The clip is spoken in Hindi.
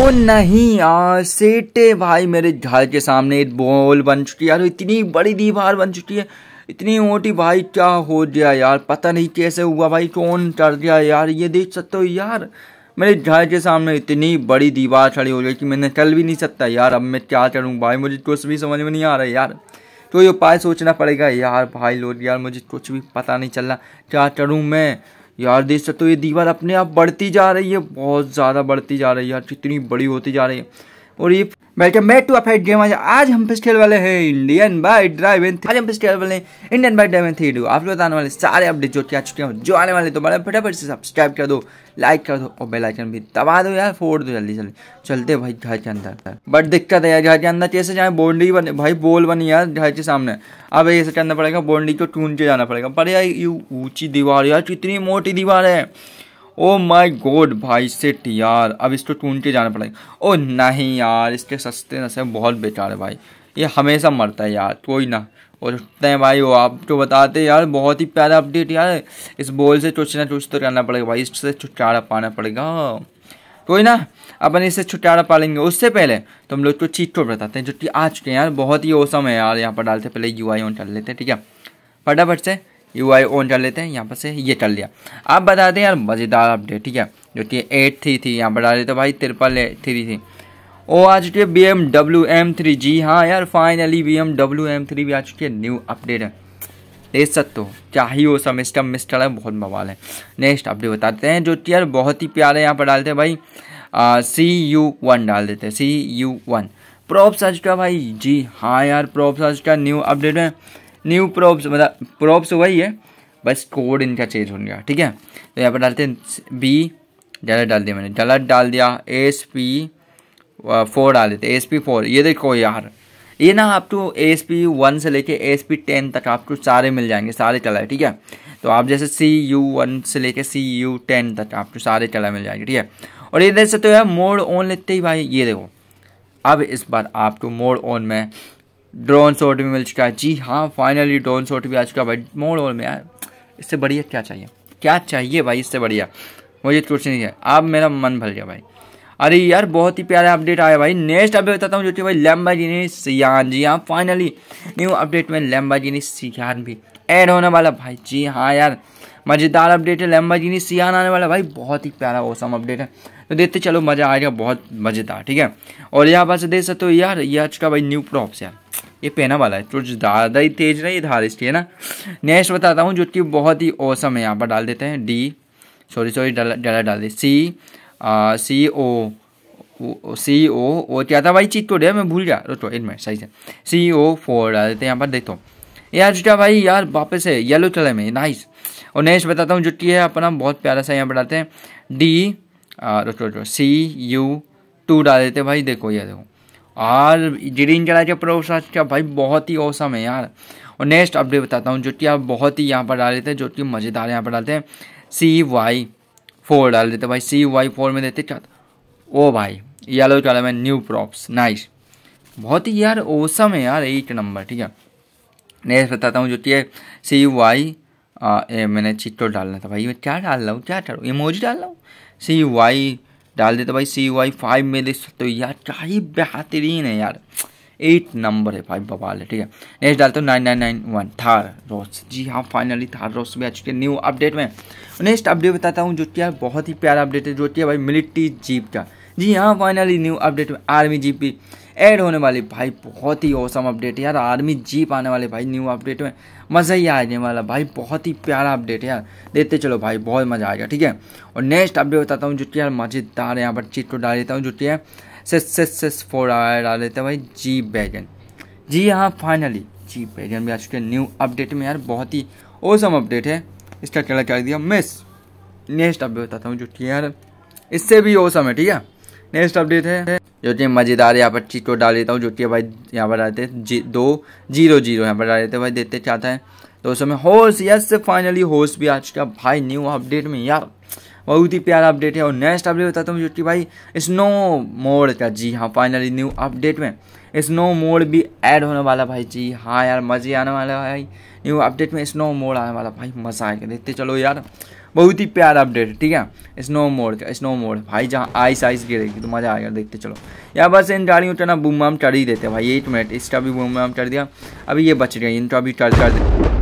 ओ नहीं यार सेटे भाई मेरे घर के सामने एक बॉल बन चुकी है यार इतनी बड़ी दीवार बन चुकी है इतनी मोटी भाई क्या हो गया यार पता नहीं कैसे हुआ भाई कौन कर गया यार ये देख सकते हो यार मेरे घर के सामने इतनी बड़ी दीवार खड़ी हो गई कि मैंने चल भी नहीं सकता यार अब मैं क्या करूँ भाई मुझे कुछ भी समझ में नहीं आ रहा यार कोई तो उपाय सोचना पड़ेगा यार भाई लोग यार मुझे कुछ भी पता नहीं चल रहा क्या करूँ मैं यार देख सकते हो ये दीवार अपने आप बढ़ती जा रही है बहुत ज़्यादा बढ़ती जा रही है यार कितनी बड़ी होती जा रही है और ये वेलकम बैक टू अफेट गेम आज हम फिर खेल वाले हैं इंडियन बाई ड्राइविन आज हम फिर खेल वाले हैं इंडियन बाई ड्राइविन थ्री आप लोग बताने वाले सारे अपडेट जो क्या चुके हैं जो आने वाले तो बड़े फटाफट से सब्सक्राइब कर दो लाइक कर दो और बेल आइकन भी दबा दो यार फोड़ दो जल्दी जल्दी चलते भाई घर के अंदर बट दिक्कत है यार घर के अंदर कैसे जाए बॉन्ड्री बने भाई बोल बनी यार घर के सामने अब ऐसे करना पड़ेगा बॉन्ड्री को टून के जाना पड़ेगा पर यार ये ऊँची दीवार यार कितनी मोटी दीवार है ओ माय गॉड भाई सेट यार अब इसको टून के जाना पड़ेगा ओ oh, नहीं यार इसके सस्ते नशे बहुत बेकार है भाई ये हमेशा मरता है यार कोई ना और उठते भाई वो आप तो बताते यार बहुत ही प्यारा अपडेट यार इस बॉल से कुछ ना कुछ तो करना पड़ेगा भाई इससे छुटकारा पाना पड़ेगा कोई ना अपन इससे छुटकारा पा लेंगे उससे पहले तो हम लोग को चीट कोड बताते हैं जो कि आज के यार बहुत ही औसम है यार यहाँ पर डालते पहले यू आई ऑन कर लेते हैं ठीक है फटाफट से यू आई ऑन कर लेते हैं यहाँ पर से ये कर लिया आप बता दें यार मज़ेदार अपडेट ठीक है जो कि एट थ्री थी यहाँ डाल देते तो भाई तिरपल थ्री थी ओ आ चुकी है B M W M three जी हाँ यार finally B M W M three भी आ चुकी है न्यू अपडेट है देख सकते हो क्या ही वो सब मिस्टर है बहुत मवाल है नेक्स्ट अपडेट बताते हैं जो कि यार बहुत ही प्यारे यहाँ पर डालते हैं भाई सी यू वन डाल देते हैं C U one props search का भाई जी हाँ यार प्रॉप्स सर्च का न्यू अपडेट है न्यू प्रॉप्स मतलब प्रॉप्स तो वही है बस कोड इनका चेंज हो गया ठीक है तो यहाँ पर डालते हैं बी डलर डाल दिया मैंने डलर डाल दिया एस पी फोर डाल देते एस पी फोर ये देखो यार ये ना आपको एस पी वन से लेके एस पी टेन तक आपको सारे मिल जाएंगे सारे कलर ठीक है तो आप जैसे सी यू वन से लेके सी यू टेन तक आपको सारे कलर मिल जाएंगे ठीक है और ये देख सकते हो यार मोड ऑन लेते ही भाई ये देखो अब इस बार आपको मोड ऑन में ड्रोन शॉट भी मिल चुका है जी हाँ फाइनली ड्रोन शॉट भी आ चुका है भाई मोड़ मोड़ में यार इससे बढ़िया क्या चाहिए क्या चाहिए भाई इससे बढ़िया मुझे कुछ नहीं है अब मेरा मन भर गया भाई अरे यार बहुत ही प्यारा अपडेट आया भाई नेक्स्ट अपडेट बताता हूँ जो कि भाई लैम्बाजिनी सियान जी हाँ फाइनली न्यू अपडेट में लैम्बाजिनी सियान भी ऐड होने वाला भाई जी हाँ यार मज़ेदार अपडेट है लैम्बाजिनी सियान आने वाला भाई बहुत ही प्यारा औसम अपडेट है तो देखते चलो मज़ा आएगा बहुत मज़ेदार ठीक है और यहाँ पास देख सकते हो यार ये आज का भाई न्यू प्रॉप्स यार ये पहना वाला है तो ज़्यादा ही तेज नहीं था है ना नेक्स्ट बताता हूँ जो कि बहुत ही औसम है यहाँ पर डाल देते हैं डी सॉरी सॉरी डाला डाल दे सी सी ओ सी ओ ओ क्या था भाई चीज तो डे मैं भूल गया रोटो इनमें सही से सी ओ फोर डाल देते हैं यहाँ पर देखो यार जो भाई यार वापस है येलो कलर में नाइस और नेक्स्ट बताता हूँ जो कि है अपना बहुत प्यारा सा यहाँ पर डालते हैं डी रोटो रोटो सी यू टू डाल देते हैं भाई देखो ये देखो और जीरिन जड़ा के प्रोसेस क्या भाई बहुत ही औसम है यार और नेक्स्ट अपडेट बताता हूँ जो कि आप बहुत ही यहाँ पर डाल देते हैं जो कि मज़ेदार यहाँ पर डालते हैं सी वाई फोर डाल देते भाई सी वाई फोर में देते क्या ओ भाई येलो कलर में न्यू प्रॉप्स नाइस बहुत ही यार ओसम है यार एक नंबर ठीक है नेक्स्ट बताता हूँ जो कि सी वाई ए, मैंने चिट्टो डालना था भाई मैं क्या डाल रहा हूँ क्या डालू इमोजी डाल रहा हूँ सी वाई डाल देते भाई सी वाई फाइव में देख सकते हो यार क्या ही बेहतरीन है यार एट नंबर है भाई बवाल है ठीक है नेक्स्ट डालते हो nine nine nine one Thar रोस जी हाँ फाइनली थार रोस भी आ चुके हैं न्यू अपडेट में नेक्स्ट अपडेट बताता हूँ जो कि यार बहुत ही प्यारा अपडेट है जो कि भाई मिलिट्री जीप का जी हाँ फाइनली न्यू अपडेट में आर्मी जीप भी ऐड होने वाली भाई बहुत ही औसम अपडेट यार आर्मी जीप आने वाले भाई न्यू अपडेट में मज़ा ही आने वाला भाई बहुत ही प्यारा अपडेट है यार देते चलो भाई बहुत मज़ा आएगा ठीक है और नेक्स्ट अपडेट बताता हूँ जो कि यार मज़ेदार यहाँ पर चीट को डाल देता हूँ जो कि है फोर डाल देते हैं भाई जी बैगन जी हाँ फाइनली जी बैगन भी आ चुके हैं न्यू अपडेट में यार बहुत ही ओसम अपडेट है इसका कलर कर दिया मिस नेक्स्ट अपडेट बताता हूँ जो कि यार इससे भी ओसम है ठीक है नेक्स्ट अपडेट है जो कि मज़ेदार यहाँ पर चीटो डाल देता हूँ जो कि भाई यहाँ पर आते जी दो जीरो जीरो यहाँ पर डाल देते भाई देखते क्या है तो होश यस फाइनली होश भी आज का भाई न्यू अपडेट में यार बहुत ही प्यारा अपडेट है और नेक्स्ट अपडेट बताता हूँ जो कि भाई स्नो मोड का जी हाँ फाइनली न्यू अपडेट में स्नो मोड भी ऐड होने वाला भाई जी हाँ यार मज़े आने वाला भाई न्यू अपडेट में स्नो मोड आने वाला भाई मज़ा आएगा देखते चलो यार बहुत ही प्यारा अपडेट ठीक है स्नो मोड का स्नो मोड भाई जहाँ आइस आइस गिरेगी तो मज़ा आएगा देखते चलो या बस इन गाड़ियों टना बूम वाम चढ़ ही देते भाई एट मिनट इसका भी बूम वाम चढ़ दिया अभी ये बच गया इनका भी चढ़ चढ़